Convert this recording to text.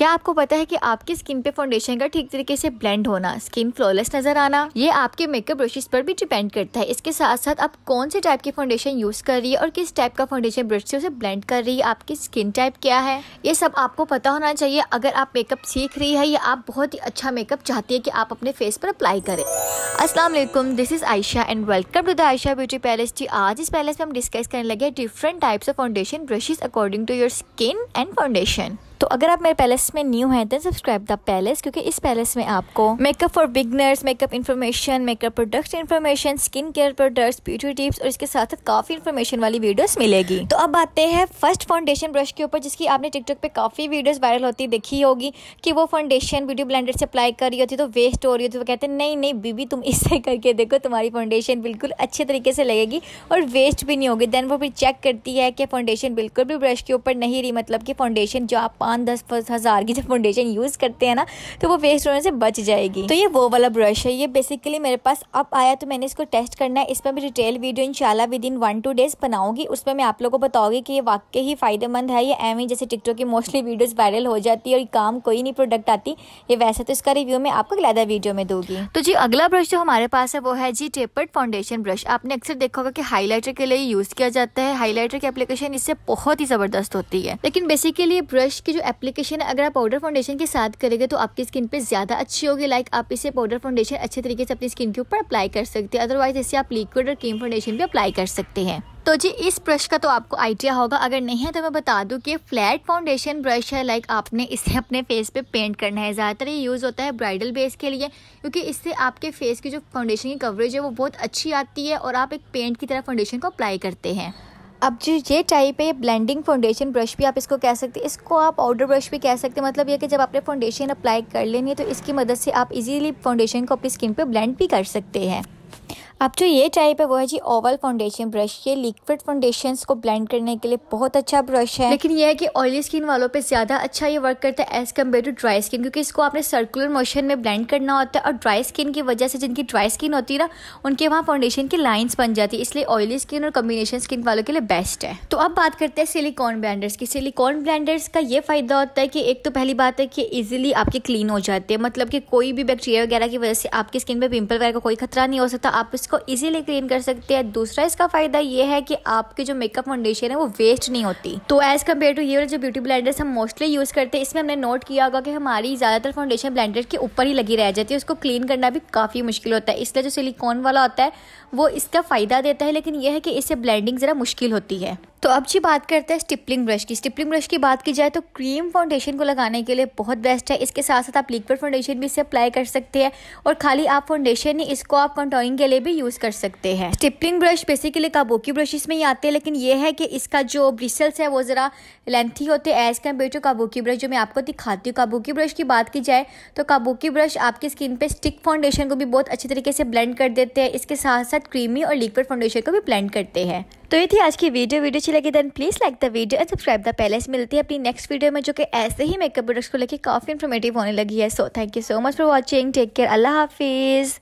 क्या आपको पता है कि आपकी स्किन पे फाउंडेशन का ठीक तरीके से ब्लेंड होना स्किन फ्लॉलेस नजर आना ये आपके मेकअप ब्रशेस पर भी डिपेंड करता है इसके साथ साथ आप कौन से टाइप की फाउंडेशन यूज कर रही है और किस टाइप का फाउंडेशन ब्रश से उसे ब्लेंड कर रही है आपकी स्किन टाइप क्या है ये सब आपको पता होना चाहिए अगर आप मेकअप सीख रही है या आप बहुत ही अच्छा मेकअप चाहती है की आप अपने फेस पर अप्लाई करें असलम this is Ayesha and welcome to the Ayesha beauty palace जी आज इस पैलेस में हम डिस्कस करने लगे हैं different types of foundation brushes according to your skin and foundation तो अगर आप मेरे पैलेस में न्यू हैं तो सब्सक्राइब द पैलेस क्योंकि इस पैलेस में आपको makeup for beginners makeup information makeup product information skin care products beauty tips और इसके साथ साथ काफी इन्फॉर्मेशन वाली वीडियोस मिलेगी तो अब आते हैं फर्स्ट फाउंडेशन ब्रश के ऊपर जिसकी आपने टिकटॉक पर काफी वीडियोज वायरल होती देखी होगी कि वो फाउंडेशन ब्यूटी ब्लैंडर से अप्लाई कर रही होती तो वेस्ट हो रही होती वो कहते नहीं नहीं बीबी तुम इसे करके देखो तुम्हारी फाउंडेशन बिल्कुल अच्छे तरीके से लगेगी और वेस्ट भी नहीं होगी देन वो फिर चेक करती है कि फाउंडेशन बिल्कुल भी ब्रश के ऊपर नहीं रही मतलब कि फाउंडेशन जो आप पाँच दस हज़ार की जब फाउंडेशन यूज़ करते हैं ना तो वो वेस्ट होने से बच जाएगी तो ये वो वाला ब्रश है ये बेसिकली मेरे पास अब आया तो मैंने इसको टेस्ट करना है इस पर मैं डिटेल वीडियो इंशाल्लाह within one two days बनाऊंगी उसमें मैं आप लोगों को बताऊंगी कि ये वाकई ही फ़ायदेमंद है ये एम जैसे टिकटॉक की मोस्टली वीडियोज वायरल हो जाती है और काम कोई नहीं प्रोडक्ट आती ये वैसे तो इसका रिव्यू मैं आपको लादा वीडियो में दूंगी तो जी अगला ब्रश जो हमारे पास है वो है जी टेपर्ड फाउंडेशन ब्रश आपने अक्सर देखा होगा कि हाईलाइटर के लिए यूज़ किया जाता है हाईलाइटर की एप्लीकेशन इससे बहुत ही ज़बरदस्त होती है लेकिन बेसिकली ब्रश की जो एप्लीकेशन है अगर आप पाउडर फाउंडेशन के साथ करेंगे तो आपकी स्किन पे ज़्यादा अच्छी होगी लाइक आप इसे पाउडर फाउंडेशन अच्छे तरीके से अपनी स्किन के ऊपर अप्लाई कर सकते हैं अदरवाइज इसे आप लिक्विड और क्रीम फाउंडेशन भी अप्लाई कर सकते हैं तो जी इस ब्रश का तो आपको आइडिया होगा अगर नहीं है तो मैं बता दूं कि फ्लैट फाउंडेशन ब्रश है लाइक आपने इसे अपने फेस पे पेंट करना है ज़्यादातर ये यूज़ होता है ब्राइडल बेस के लिए क्योंकि इससे आपके फेस की जो फाउंडेशन की कवरेज है वो बहुत अच्छी आती है और आप एक पेंट की तरह फाउंडेशन को अप्लाई करते हैं अब जो ये टाइप है ब्लेंडिंग फाउंडेशन ब्रश भी आप इसको कह सकते हैं इसको आप पाउडर ब्रश भी कह सकते हैं मतलब ये कि जब आपने फाउंडेशन अप्लाई कर लेनी है तो इसकी मदद से आप इजीली फाउंडेशन को अपनी स्किन पे ब्लेंड भी कर सकते हैं आप जो ये टाइप है वो है जी ओवल फाउंडेशन ब्रश ये लिक्विड फाउंडेशन को ब्लेंड करने के लिए बहुत अच्छा ब्रश है लेकिन ये है कि ऑयली स्किन वालों पे ज्यादा अच्छा ये वर्क करता है as compared to dry skin क्योंकि इसको आपने सर्कुलर मोशन में ब्लेंड करना होता है और ड्राई स्किन की वजह से जिनकी ड्राई स्किन होती है ना उनके वहाँ फाउंडेशन की लाइन्स बन जाती है इसलिए ऑयली स्किन और कम्बिनेशन स्किन वालों के लिए बेस्ट है तो अब बात करते हैं सिलिकॉन ब्लैंडर्स की सिलिकॉन ब्लैंडर्स का ये फायदा होता है कि एक तो पहली बात है कि इजिली आपके क्लीन हो जाते हैं मतलब कि कोई भी बैक्टीरिया वगैरह की वजह से आपकी स्किन पर पिंपल वगैरह का कोई खतरा नहीं हो सकता आप इसको इजीली क्लीन कर सकते हैं दूसरा इसका फायदा ये है कि आपके जो मेकअप फाउंडेशन है वो वेस्ट नहीं होती तो एज कम्पेयर टू ये जो ब्यूटी ब्लेंडर्स हम मोस्टली यूज़ करते हैं इसमें हमने नोट किया होगा कि हमारी ज़्यादातर फाउंडेशन ब्लेंडर के ऊपर ही लगी रह जाती है उसको क्लीन करना भी काफ़ी मुश्किल होता है इसलिए जो सिलिकॉन वाला होता है वो इसका फ़ायदा देता है लेकिन यह है कि इससे ब्लेंडिंग ज़रा मुश्किल होती है तो अब जी बात करते हैं स्टिपलिंग ब्रश की स्टिपलिंग ब्रश की बात की जाए तो क्रीम फाउंडेशन को लगाने के लिए बहुत बेस्ट है इसके साथ साथ आप लिक्विड फाउंडेशन भी इसे अप्लाई कर सकते हैं और खाली आप फाउंडेशन ही इसको आप कंटोरिंग के लिए भी यूज़ कर सकते हैं stippling brush basically kabuki brushes में ही आते हैं लेकिन ये है कि इसका जो ब्रिसल्स है वो ज़रा लेंथी होते हैं as compared to kabuki brush जो मैं आपको दिखाती हूँ काबोकी ब्रश की बात की जाए तो काबोकी ब्रश आपकी स्किन पर स्टिक फाउंडेशन को भी बहुत अच्छे तरीके से ब्लेंड कर देते हैं इसके साथ साथ क्रीमी और लिक्विड फाउंडेशन को भी ब्लेंड करते हैं तो ये थी आज की वीडियो वीडियो अच्छी लगी then please like the video and subscribe the palace मिलती है अपनी नेक्स्ट वीडियो में जो कि ऐसे ही मेकअप प्रोडक्ट्स को लेकर काफ़ी इन्फॉर्मेटिव होने लगी है so thank you so much for watching take care अल्लाह हाफिज़